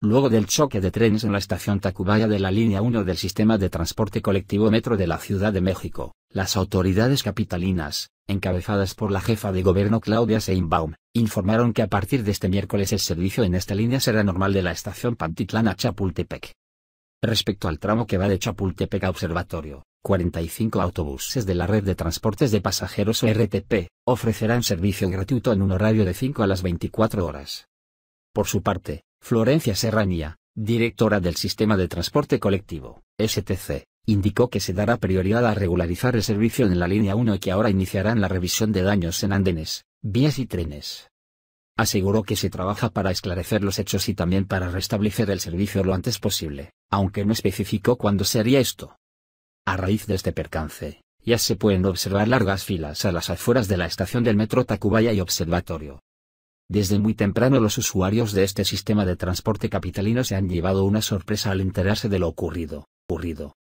Luego del choque de trenes en la estación Tacubaya de la línea 1 del sistema de transporte colectivo Metro de la Ciudad de México, las autoridades capitalinas, encabezadas por la jefa de gobierno Claudia Seinbaum, informaron que a partir de este miércoles el servicio en esta línea será normal de la estación Pantitlán a Chapultepec. Respecto al tramo que va de Chapultepec a Observatorio, 45 autobuses de la Red de Transportes de Pasajeros RTP ofrecerán servicio gratuito en un horario de 5 a las 24 horas. Por su parte, Florencia Serranía, directora del Sistema de Transporte Colectivo, STC, indicó que se dará prioridad a regularizar el servicio en la línea 1 y que ahora iniciarán la revisión de daños en andenes, vías y trenes. Aseguró que se trabaja para esclarecer los hechos y también para restablecer el servicio lo antes posible, aunque no especificó cuándo sería esto. A raíz de este percance, ya se pueden observar largas filas a las afueras de la estación del metro Tacubaya y Observatorio, desde muy temprano los usuarios de este sistema de transporte capitalino se han llevado una sorpresa al enterarse de lo ocurrido. ocurrido.